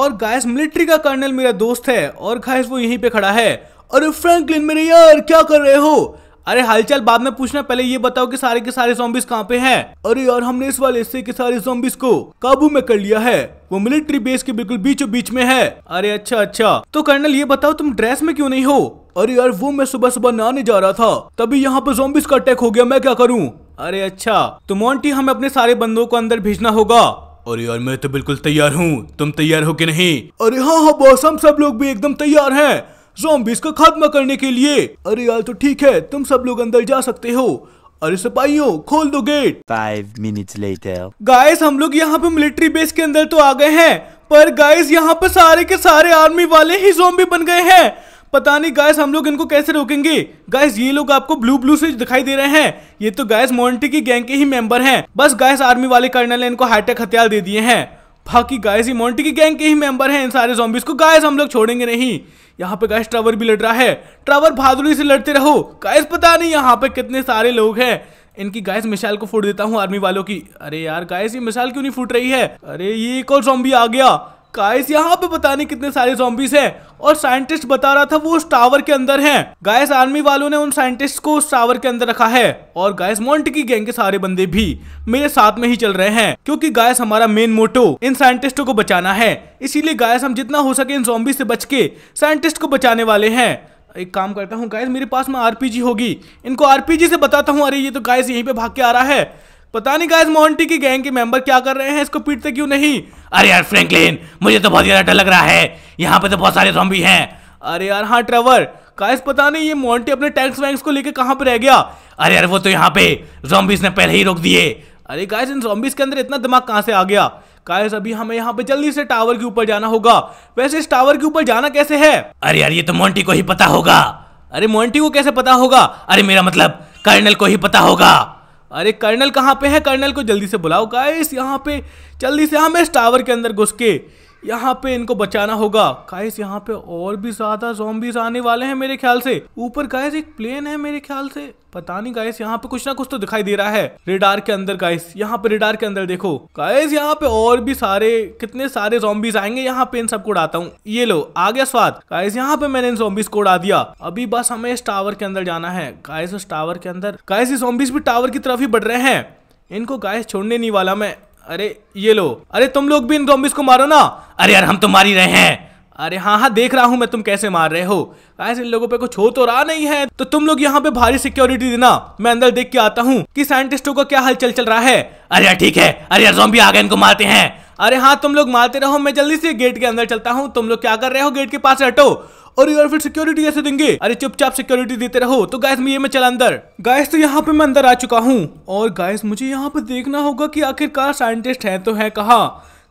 [SPEAKER 1] और गाइस मिलिट्री का कर्नल मेरा दोस्त है और गाइस वो यहीं पे खड़ा है अरे फ्रैंकलिन मेरे यार क्या कर रहे हो अरे हालचाल बाद में पूछना पहले ये बताओ कि सारे के सारे जोम्बिस कहाँ पे हैं अरे यार हमने इस वाले हिस्से के सारे जोम्बिस को काबू में कर लिया है वो मिलिट्री बेस के बिल्कुल बीचों बीच में है अरे अच्छा अच्छा तो कर्नल ये बताओ तुम ड्रेस में क्यों नहीं हो अरे यार वो मैं सुबह सुबह नहाने जा रहा था तभी यहाँ पर जोम्बिस का अटैक हो गया मैं क्या करूँ अरे अच्छा तो मोन्टी हमें अपने सारे बंदों को अंदर भेजना होगा और यार मैं तो बिल्कुल तैयार हूँ तुम तैयार हो कि नहीं अरे हाँ हाँ बॉस हम सब लोग भी एकदम तैयार हैं जोम्बिस को खत्म करने के लिए अरे यार तो ठीक है तुम सब लोग अंदर जा सकते हो अरे सिपाहियों खोल दो gate five minute later guys हम लोग यहाँ पे मिलिट्री बेस के अंदर तो आ गए हैं पर गाइस यहाँ पे सारे के सारे आर्मी वाले ही जोम्बी बन गए हैं पता नहीं गाइस हम लोग इनको कैसे रोकेंगे गाइस ये लोग आपको ब्लू ब्लू से दिखाई दे रहे हैं ये तो गाइस मोन्टी की गैंग के ही मेंबर हैं बस गाइस आर्मी वाले कर्नल ने इनको हाईटेक हथियार दे दिए हैं बाकी गायस ही मोन्टी की गैंग के ही मेंबर हैं इन सारे जॉम्बिस को गायस हम लोग छोड़ेंगे नहीं यहाँ पे गायस ट्रावर भी लड़ रहा है ट्रावर बहादुरी से लड़ते रहो गायस पता नहीं यहाँ पे कितने सारे लोग हैं इनकी गायस मिसाइल को फूट देता हूँ आर्मी वालों की अरे यार गायस ये मिसाइल क्यों नहीं फूट रही है अरे ये एक और जॉम्बी आ गया गाइस यहाँ पे बताने कितने सारे जॉम्बीज हैं और साइंटिस्ट बता रहा था वो उस टावर के अंदर हैं गाइस आर्मी वालों ने उन साइंटिस्ट को उस टावर के अंदर रखा है और गाइस मोन्ट की गैंग के सारे बंदे भी मेरे साथ में ही चल रहे हैं क्योंकि गायस हमारा मेन मोटो इन साइंटिस्टो को बचाना है इसीलिए गायस हम जितना हो सके इन जॉम्बी से बच के साइंटिस्ट को बचाने वाले हैं एक काम करता हूँ गायस मेरे पास में आरपीजी होगी इनको आरपीजी से बताता हूँ अरे ये तो गायस यहीं पे भाग के आ रहा है पता नहीं गाइस मोहंटी की गैंग के मेंबर क्या कर रहे हैं इसको पीटते क्यों नहीं अरे यार फ्रैंकलिन मुझे तो बहुत ज्यादा डर लग रहा है
[SPEAKER 2] यहाँ पे तो बहुत सारे जॉम्बी हैं
[SPEAKER 1] अरे यार हाँ ट्रेवर गाइस पता नहीं ये मोंटी अपने टैंक्स वैंक्स को लेके कहाँ पे रह गया
[SPEAKER 2] अरे यार वो तो यहाँ पे जॉम्बीज ने पहले ही रोक दिए
[SPEAKER 1] अरे गाइस इन जॉम्बीज के अंदर इतना दिमाग कहाँ से आ गया गाइस अभी हमें यहाँ पे जल्दी से टावर के ऊपर जाना होगा वैसे इस टावर के ऊपर जाना कैसे है
[SPEAKER 2] अरे यार ये तो मोंटी को ही पता होगा
[SPEAKER 1] अरे मोंटी को कैसे पता होगा अरे मेरा मतलब कर्नल को ही पता होगा अरे कर्नल कहाँ पे है कर्नल को जल्दी से बुलाओ काइस यहाँ पे जल्दी से हमें इस टावर के अंदर घुस के यहाँ पे इनको बचाना होगा काइस यहाँ पे और भी ज्यादा जोम्बिस आने वाले हैं मेरे ख्याल से ऊपर काइस एक प्लेन है मेरे ख्याल से पता नहीं गाइस यहाँ पे कुछ ना कुछ तो दिखाई दे रहा है रेडार के अंदर गाइस यहाँ पे रेडार के अंदर देखो गाइस यहाँ पे और भी सारे कितने सारे जोम्बिस आएंगे यहाँ पे इन सबको उड़ाता हूँ ये लो आ गया स्वाद गाइस यहाँ पे मैंने इन जोम्बिस को उड़ा दिया अभी बस हमें इस टावर के अंदर जाना है गाइस उस टावर के अंदर गाइस ये भी टावर की तरफ ही बढ़ रहे हैं इनको गाइस छोड़ने नहीं वाला मैं अरे ये लो अरे तुम लोग भी इन जॉम्बीज को मारो ना अरे यार हम तो मार ही रहे हैं अरे हाँ हाँ देख रहा हूँ मैं तुम कैसे मार रहे हो ऐसे इन लोगों पे कुछ हो तो रहा नहीं है तो तुम लोग यहाँ पे भारी सिक्योरिटी देना मैं अंदर देख के आता हूँ कि साइंटिस्टों का क्या हाल चल रहा है अरे ठीक है अरे जोम्बी आ गए इनको मारते हैं अरे हाँ तुम लोग मारते रहो मैं जल्दी से गेट के अंदर चलता हूँ तुम लोग क्या कर रहे हो गेट के पास हटो और यार फिर सिक्योरिटी कैसे देंगे अरे चुपचाप सिक्योरिटी देते रहो तो गाइस मैं ये मैं चला अंदर गाइस तो यहाँ पे मैं अंदर आ चुका हूँ और गाइस मुझे यहाँ पे देखना होगा कि आखिरकार साइंटिस्ट है तो है कहाँ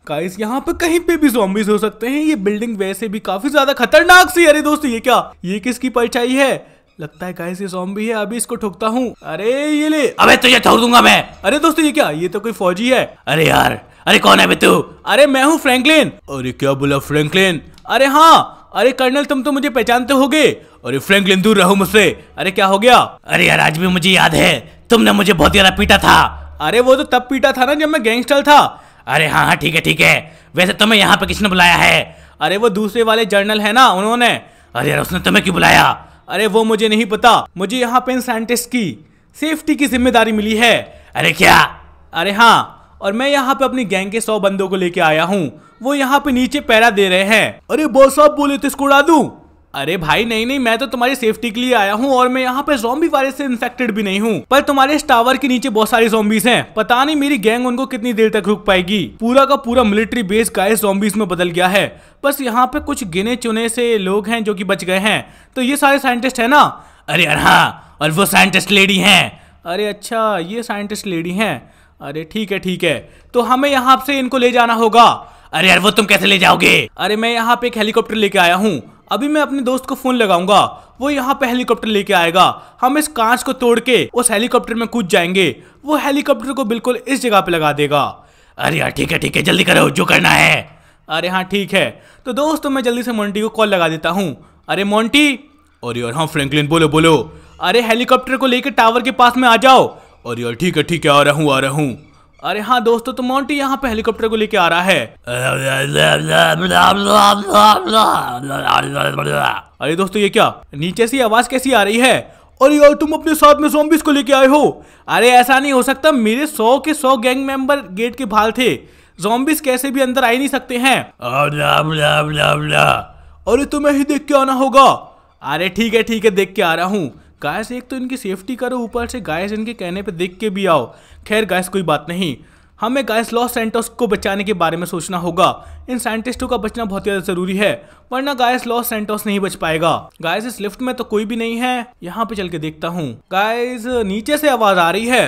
[SPEAKER 1] गाइस यहाँ पर कहीं पे भी जोम्बिस हो सकते हैं ये बिल्डिंग वैसे भी काफी ज्यादा खतरनाक सी अरे दोस्तों ये क्या ये किसकी परछाई है लगता है गाइस ये जोम्बी है अभी इसको ठोकता हूँ अरे ये ले अबे तुझे तो छोड़ दूंगा मैं अरे दोस्तों ये क्या ये तो कोई फौजी है अरे यार अरे कौन है तू अरे मैं हूँ फ्रेंकलिन अरे क्या बोला फ्रेंकलिन अरे हाँ अरे कर्नल तुम तो मुझे पहचानते होगे अरे फ्रेंकलिन दूर रहो मुझसे अरे क्या हो गया अरे यार आज भी मुझे याद है तुमने मुझे बहुत ज्यादा पीटा था अरे वो तो तब पीटा था ना जब मैं गैंगस्टर था अरे हाँ हाँ ठीक है ठीक है वैसे तुम्हें यहाँ पे किसने बुलाया है अरे वो दूसरे वाले जर्नल है ना उन्होंने अरे यार उसने तुम्हें क्यों बुलाया अरे वो मुझे नहीं पता मुझे यहाँ पे इन साइंटिस्ट की सेफ्टी की जिम्मेदारी मिली है अरे क्या अरे हाँ और मैं यहाँ पे अपनी गैंग के सौ बंदों को लेके आया हूँ वो यहाँ पे नीचे पैरा दे रहे हैं अरे बॉस साहब बोले तो इसको उड़ा दू अरे भाई नहीं नहीं मैं तो तुम्हारी सेफ्टी के लिए आया हूँ और मैं यहाँ पे जोम्बी वायरस से इन्फेक्टेड भी नहीं हूँ पर तुम्हारे इस टावर के नीचे बहुत सारे जोम्बीज हैं पता नहीं मेरी गैंग उनको कितनी देर तक रुक पाएगी पूरा का पूरा मिलिट्री बेस का जोम्बीज में बदल गया है बस यहाँ पे कुछ गिने चुने से लोग हैं जो की बच गए हैं तो ये सारे साइंटिस्ट है ना अरे यार हाँ
[SPEAKER 2] और वो साइंटिस्ट लेडी है
[SPEAKER 1] अरे अच्छा ये साइंटिस्ट लेडी है अरे ठीक है ठीक है तो हमें यहाँ से इनको ले जाना होगा अरे यार वो तुम कैसे ले जाओगे अरे मैं यहाँ पे एक हेलीकॉप्टर लेके आया हूँ अभी मैं अपने दोस्त को फोन लगाऊंगा वो यहाँ पे हेलीकॉप्टर लेके आएगा हम इस कांच को तोड़ के उस हेलीकॉप्टर में कूद जाएंगे वो हेलीकॉप्टर को बिल्कुल इस जगह पे लगा देगा अरे यार ठीक है ठीक है जल्दी करो जो करना है अरे हाँ ठीक है तो दोस्तों मैं जल्दी से मोन्टी को कॉल लगा देता हूँ अरे मोन्टी और यार हाँ फ्रेंकलिन बोलो बोलो अरे हेलीकॉप्टर को लेकर टावर के पास में आ जाओ और यार ठीक है ठीक है आ रहा हूँ आ रहा हूँ अरे हाँ दोस्तों तो मोंटी यहाँ पे हेलीकॉप्टर को लेके आ रहा है अरे दोस्तों ये क्या नीचे से आवाज कैसी आ रही है अरे यार तुम अपने साथ में सोम्बिस को लेके आए हो अरे ऐसा नहीं हो सकता मेरे सौ के सौ गैंग मेंबर गेट के भाल थे जोम्बिस कैसे भी अंदर आ ही नहीं सकते हैं अरे तुम्हें ही देख के आना होगा अरे ठीक है ठीक है देख के आ रहा हूँ गायस एक तो इनकी सेफ्टी करो ऊपर से गायस इनके कहने पर देख के भी आओ खैर गायस कोई बात नहीं हमें गायस लॉस सेंटोस को बचाने के बारे में सोचना होगा इन साइंटिस्टों का बचना बहुत ज़्यादा ज़रूरी है वरना गायस लॉस सेंटोस नहीं बच पाएगा गायस इस लिफ्ट में तो कोई भी नहीं है यहाँ पे चल के देखता हूँ गायस नीचे से आवाज़ आ रही है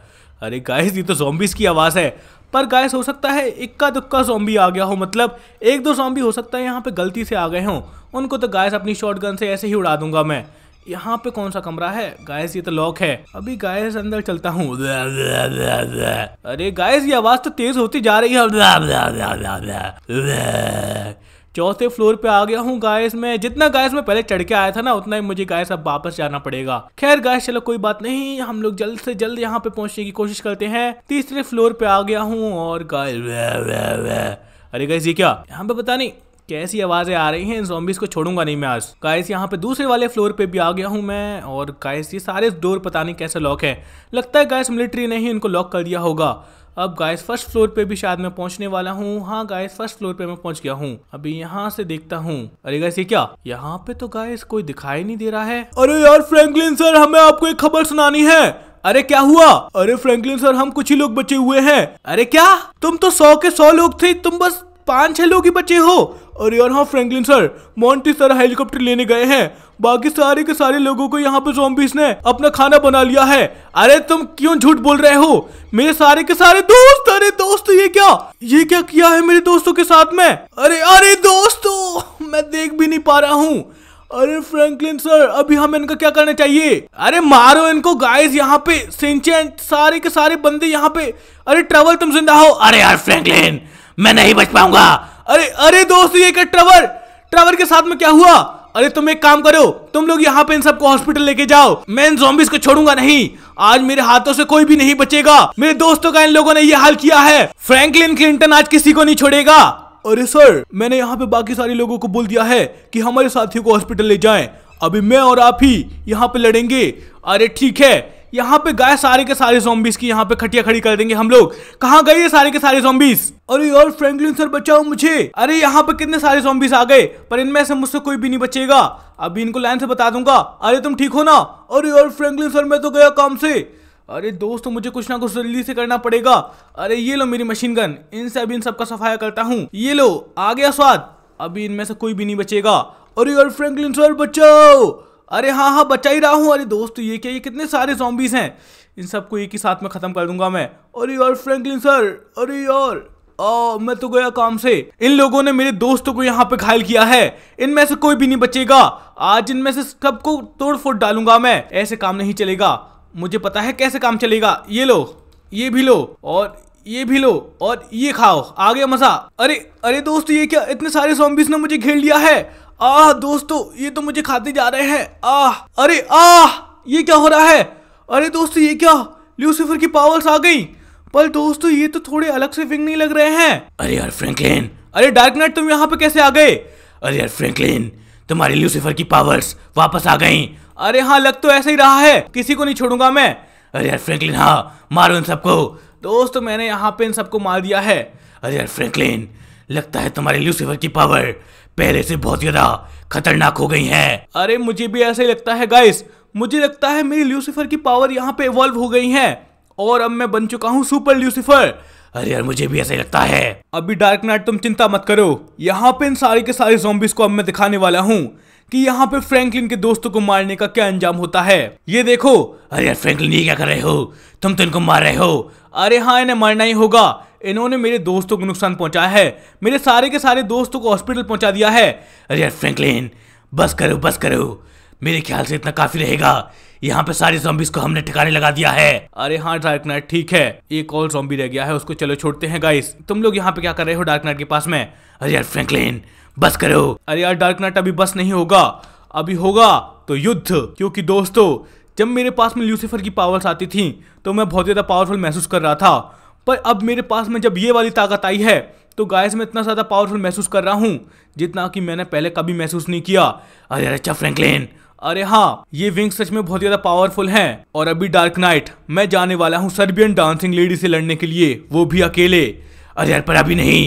[SPEAKER 1] अरे गायस ये तो जोम्बिस की आवाज़ है पर गायस हो सकता है इक्का दुक्का जॉम्बी आ गया हो मतलब एक दो जॉम्बी हो सकता है यहाँ पे गलती से आ गए हों उनको तो गायस अपनी शॉटगन से ऐसे ही उड़ा दूंगा मैं यहाँ पे कौन सा कमरा है गायस ये तो लॉक है अभी गायस अंदर चलता हूँ अरे गायस ये आवाज तो तेज होती जा रही है चौथे फ्लोर पे आ गया हूँ गायस मैं जितना गायस मैं पहले चढ़ के आया था ना उतना ही मुझे गायस अब वापस जाना पड़ेगा खैर गायस चलो कोई बात नहीं हम लोग जल्द से जल्द यहाँ पे पहुंचने की कोशिश करते हैं तीसरे फ्लोर पे आ गया हूँ और गाय अरे गाइस ये क्या यहाँ पे पता नहीं कैसी आवाजें आ रही हैं इन जॉम्बिस को छोड़ूंगा नहीं मैं आज गाइस यहाँ पे दूसरे वाले फ्लोर पे भी आ गया हूँ मैं और गाइस ये सारे डोर पता नहीं कैसे लॉक है लगता है गाइस मिलिट्री ने ही इनको लॉक कर दिया होगा अब गाइस फर्स्ट फ्लोर पे भी शायद मैं पहुंचने वाला हूँ हाँ गाइस फर्स्ट फ्लोर पे मैं पहुंच गया हूँ अभी यहाँ से देखता हूँ अरे गाइस ये क्या यहाँ पे तो गाइस कोई दिखाई नहीं दे रहा है अरे यार फ्रेंकलिन सर हमें आपको एक खबर सुनानी है अरे क्या हुआ अरे फ्रेंकलिन सर हम कुछ ही लोग बचे हुए हैं अरे क्या तुम तो सौ के सौ लोग थे तुम बस पांच छह लोग ही बचे हो और हाँ Franklin sir Monty sir helicopter लेने गए हैं बाकी सारे के सारे लोगों को यहाँ पे जोम्बिस ने अपना खाना बना लिया है अरे तुम क्यों झूठ बोल रहे हो मेरे सारे के सारे दोस्त अरे दोस्त ये क्या ये क्या किया है मेरे दोस्तों के साथ में अरे अरे दोस्तों मैं देख भी नहीं पा रहा हूँ अरे फ्रैंकलिन सर अभी हमें इनका क्या करना चाहिए अरे मारो इनको गाइस यहाँ पे सारे के सारे बंदे यहाँ पे अरे ट्रेवल तुम जिंदा हो अरे यार फ्रैंकलिन मैं नहीं बच पाऊंगा अरे अरे दोस्त ये क्या ट्रवर ट्रवर के साथ में क्या हुआ अरे तुम एक काम करो तुम लोग यहाँ पे इन सबको हॉस्पिटल लेके जाओ मैं इन जॉम्बिस को छोड़ूंगा नहीं आज मेरे हाथों से कोई भी नहीं बचेगा मेरे दोस्तों का इन लोगों ने ये हाल किया है फ्रैंकलिन क्लिंटन आज किसी को नहीं छोड़ेगा अरे सर मैंने यहाँ पे बाकी सारे लोगों को बोल दिया है कि हमारे साथियों को हॉस्पिटल ले जाएं अभी मैं और आप ही यहाँ पे लड़ेंगे अरे ठीक है यहाँ पे गए सारे के सारे जोम्बिस की यहाँ पे खटिया खड़ी कर देंगे हम लोग कहाँ गए ये सारे के सारे जोम्बिस अरे यार फ्रैंकलिन सर बचाओ मुझे अरे यहाँ पे कितने सारे जोम्बिस आ गए पर इनमें से मुझसे कोई भी नहीं बचेगा अभी इनको लाइन से बता दूंगा अरे तुम ठीक हो ना अरे यार फ्रैंकलिन सर मैं तो गया काम से अरे दोस्त मुझे कुछ ना कुछ जल्दी से करना पड़ेगा अरे ये लो मेरी मशीन गन इनसे अभी इन सबका सफाया करता हूँ ये लो आ गया स्वाद अभी इनमें से कोई भी नहीं बचेगा अरे यार फ्रैंकलिन सर बचाओ अरे हाँ हाँ बचा ही रहा हूँ अरे दोस्त ये क्या ये कितने सारे जॉम्बीज हैं इन सबको एक ही साथ में ख़त्म कर दूंगा मैं अरे यार फ्रैंकलिन सर अरे यार आ, मैं तो गया काम से इन लोगों ने मेरे दोस्तों को यहाँ पे घायल किया है इनमें से कोई भी नहीं बचेगा आज इनमें से सबको तोड़ फोड़ डालूंगा मैं ऐसे काम नहीं चलेगा मुझे पता है कैसे काम चलेगा ये लो ये भी लो और ये भी लो और ये खाओ आ गया मजा अरे अरे दोस्त ये क्या इतने सारे जॉम्बीज ने मुझे घेर लिया है आह दोस्तों ये तो मुझे खाते जा रहे हैं आह अरे आह ये क्या हो रहा है अरे दोस्तों ये क्या ल्यूसीफर की पावर्स आ गई पर दोस्तों ये तो थोड़े अलग से विंग नहीं लग रहे हैं
[SPEAKER 2] अरे यार फ्रैंकलिन
[SPEAKER 1] अरे डार्क नाइट तुम यहाँ पे कैसे आ गए
[SPEAKER 2] अरे यार फ्रैंकलिन तुम्हारी ल्यूसीफर की पावर्स वापस आ गई
[SPEAKER 1] अरे हाँ लग तो ऐसा ही रहा है किसी को नहीं छोड़ूंगा मैं अरे यार फ्रैंकलिन हाँ मारो इन सबको दोस्तों मैंने यहाँ पे इन सबको मार दिया है
[SPEAKER 2] अरे यार फ्रैंकलिन
[SPEAKER 1] लगता है तुम्हारे ल्यूसीफर की
[SPEAKER 2] पावर पहले से बहुत ज्यादा खतरनाक हो गई हैं।
[SPEAKER 1] अरे मुझे भी ऐसा ही लगता है गाइस मुझे लगता है मेरी ल्यूसीफर की पावर यहाँ पे इवॉल्व हो गई है और अब मैं बन चुका हूँ सुपर ल्यूसीफर अरे यार मुझे भी ऐसा ही लगता है अभी डार्क नाइट तुम चिंता मत करो यहाँ पे इन सारे के सारे जोम्बिस को अब मैं दिखाने वाला हूँ कि यहाँ पे फ्रैंकलिन के दोस्तों को मारने का क्या अंजाम होता है ये देखो अरे यार फ्रैंकलिन ये क्या कर रहे हो तुम तो इनको मार रहे हो अरे हाँ इन्हें मारना ही होगा इन्होंने मेरे दोस्तों को नुकसान पहुंचाया है मेरे सारे के सारे दोस्तों को हॉस्पिटल पहुंचा दिया है अरे फ्रैंकलिन बस करो बस करो मेरे ख्याल से इतना काफी
[SPEAKER 2] रहेगा यहाँ पे सारे जॉम्बीज को हमने ठिकाने लगा दिया है
[SPEAKER 1] अरे हाँ डार्क नाइट ठीक है एक और जॉम्बी रह गया है उसको चलो छोड़ते हैं गाइस तुम लोग यहाँ पे क्या कर रहे हो डार्क नाइट के पास में अरे यार फ्रैंकलिन बस करो अरे यार डार्क नाइट अभी बस नहीं होगा अभी होगा तो युद्ध क्योंकि दोस्तों जब मेरे पास में ल्यूसीफर की पावर्स आती थी तो मैं बहुत ज़्यादा पावरफुल महसूस कर रहा था पर अब मेरे पास में जब ये वाली ताकत आई है तो गायस मैं इतना ज़्यादा पावरफुल महसूस कर रहा हूँ जितना कि मैंने पहले कभी महसूस नहीं किया अरे अच्छा फ्रैंकलिन अरे हाँ ये विंग सच में बहुत ज्यादा पावरफुल हैं और अभी डार्क नाइट मैं जाने वाला हूँ सर्बियन डांसिंग लेडी से लड़ने के लिए वो भी अकेले अरे यार पर अभी नहीं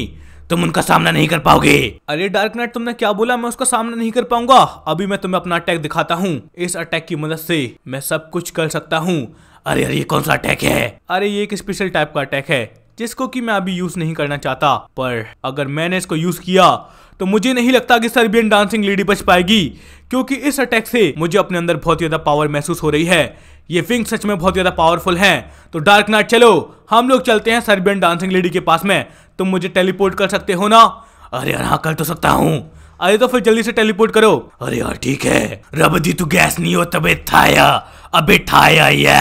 [SPEAKER 1] तुम उनका सामना नहीं कर पाओगे अरे डार्क नाइट तुमने क्या बोला मैं उसका सामना नहीं कर पाऊंगा अभी मैं तुम्हें अपना अटैक दिखाता हूँ इस अटैक की मदद से मैं सब कुछ कर सकता हूँ अरे अरे ये कौन सा अटैक है अरे ये एक स्पेशल टाइप का अटैक है जिसको कि मैं अभी यूज नहीं करना चाहता पर अगर मैंने इसको यूज किया तो मुझे नहीं लगता कि सर्बियन डांसिंग लेडी बच पाएगी क्योंकि इस अटैक से मुझे अपने अंदर बहुत ज्यादा पावर महसूस हो रही है ये विंग सच में बहुत ज्यादा पावरफुल हैं तो डार्क नाइट चलो हम लोग चलते हैं सर्बियन डांसिंग लेडी के पास में तुम मुझे टेलीपोर्ट कर सकते हो ना अरे यार हाँ कर तो सकता हूँ अरे तो फिर जल्दी से टेलीपोर्ट करो अरे यार ठीक है रब रबदी तू गैस नहीं हो
[SPEAKER 2] तबे थाया अबे ठाया या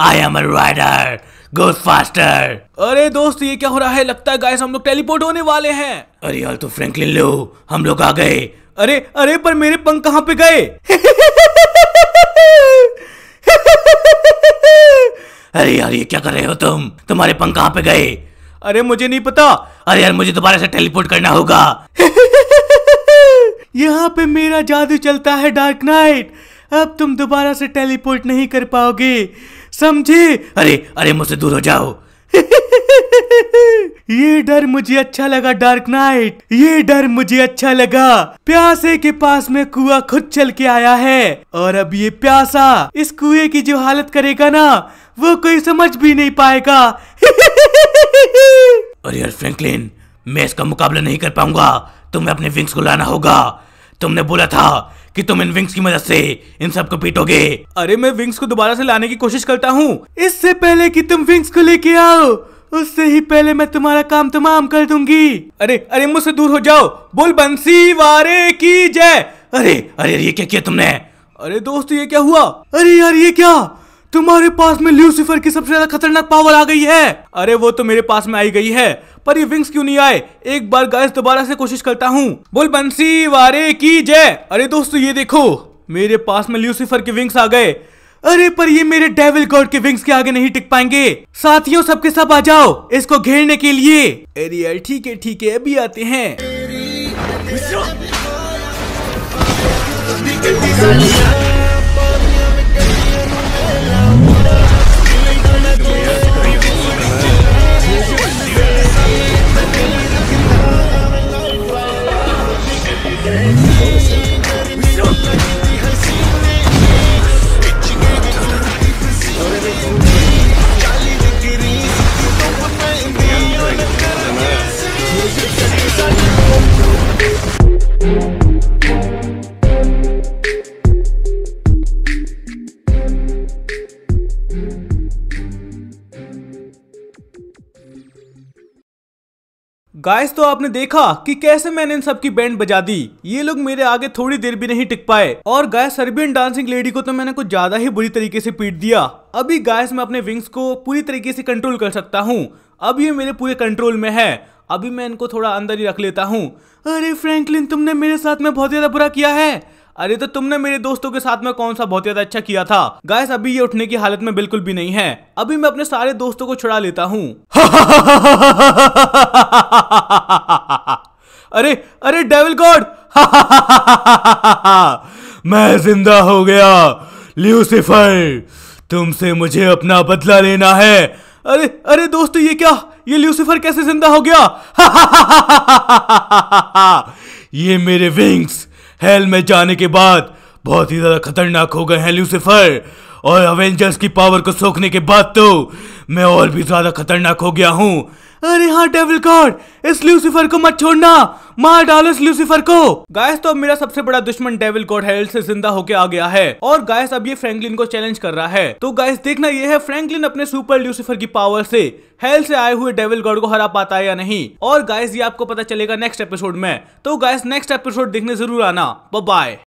[SPEAKER 2] I am rider go faster
[SPEAKER 1] अरे दोस्त ये क्या हो रहा है लगता है गाइस हम लोग टेलीपोर्ट होने वाले हैं
[SPEAKER 2] अरे यार तो फ्रैंकलिन लो हम लोग आ गए
[SPEAKER 1] अरे अरे पर मेरे पंख कहाँ पे गए
[SPEAKER 2] अरे यार ये क्या कर रहे हो तुम तुम्हारे पंख कहाँ पे गए अरे मुझे नहीं पता अरे यार मुझे दोबारा से टेलीपोर्ट करना होगा
[SPEAKER 1] यहाँ पे मेरा जादू चलता है डार्क नाइट अब तुम दोबारा से टेलीपोर्ट नहीं कर पाओगे समझे
[SPEAKER 2] अरे अरे मुझसे दूर हो जाओ
[SPEAKER 1] ये डर मुझे अच्छा लगा डार्क नाइट ये डर मुझे अच्छा लगा प्यासे के पास में कुआ खुद चल के आया है और अब ये प्यासा इस कुएं की जो हालत करेगा ना वो कोई समझ भी नहीं पाएगा
[SPEAKER 2] अरे यार फ्रैंकलिन मैं इसका मुकाबला नहीं कर पाऊंगा तुम्हें
[SPEAKER 1] अपने विंग्स को लाना होगा तुमने बोला था कि तुम इन विंग्स की मदद से इन सबको पीटोगे अरे मैं विंग्स को दोबारा से लाने की कोशिश करता हूँ इससे पहले कि तुम विंग्स को लेके आओ उससे ही पहले मैं तुम्हारा काम तमाम कर दूंगी अरे अरे मुझसे दूर हो जाओ बोल बंसी वारे की जय अरे
[SPEAKER 2] अरे ये क्या किया तुमने
[SPEAKER 1] अरे दोस्त ये क्या हुआ अरे यार ये क्या तुम्हारे पास में ल्यूसीफर की सबसे ज्यादा खतरनाक पावर आ गई है अरे वो तो मेरे पास में आई गई है पर ये विंग्स क्यों नहीं आए एक बार गाइस दोबारा से कोशिश करता हूँ बोल बंसी वारे की जय अरे दोस्तों ये देखो मेरे पास में ल्यूसीफर के विंग्स आ गए अरे पर ये मेरे डेविल गॉड के विंग्स के आगे नहीं टिक पाएंगे साथियों सबके सब आ जाओ इसको घेरने के लिए अरे यार ठीक है ठीक है अभी आते हैं Hey. गाइस तो आपने देखा कि कैसे मैंने इन सबकी बैंड बजा दी ये लोग मेरे आगे थोड़ी देर भी नहीं टिक पाए और गाय सर्बियन डांसिंग लेडी को तो मैंने कुछ ज्यादा ही बुरी तरीके से पीट दिया अभी गायस मैं अपने विंग्स को पूरी तरीके से कंट्रोल कर सकता हूँ अब ये मेरे पूरे कंट्रोल में है अभी मैं इनको थोड़ा अंदर ही रख लेता हूँ अरे फ्रेंकलिन तुमने मेरे साथ में बहुत ज्यादा बुरा किया है अरे तो तुमने मेरे दोस्तों के साथ में कौन सा बहुत ज्यादा अच्छा किया था गायस अभी ये उठने की हालत में बिल्कुल भी नहीं है अभी मैं अपने सारे दोस्तों को छुड़ा लेता हूँ अरे अरे डेविल गॉड मैं जिंदा हो गया ल्यूसिफर तुमसे मुझे अपना बदला लेना है अरे अरे दोस्तों ये क्या ये ल्यूसिफर कैसे जिंदा हो गया ये मेरे विंग्स हेल में जाने के बाद बहुत ही ज़्यादा खतरनाक हो गए हैं लूसीफर और अवेंजर्स की पावर को सोखने के बाद तो मैं और भी ज़्यादा खतरनाक हो गया हूँ अरे हाँ डेविल गॉड इस लूसीफर को मत छोड़ना मार डालो इस लूसीफर को गायस तो अब मेरा सबसे बड़ा दुश्मन डेविल गॉड हेल से जिंदा होके आ गया है और गायस अब ये फ्रैंकलिन को चैलेंज कर रहा है तो गायस देखना ये है फ्रैंकलिन अपने सुपर लूसीफर की पावर से हेल से आए हुए डेविल गॉड को हरा पाता है या नहीं और गायस ये आपको पता चलेगा नेक्स्ट एपिसोड में तो गायस नेक्स्ट एपिसोड देखने जरूर आना बाय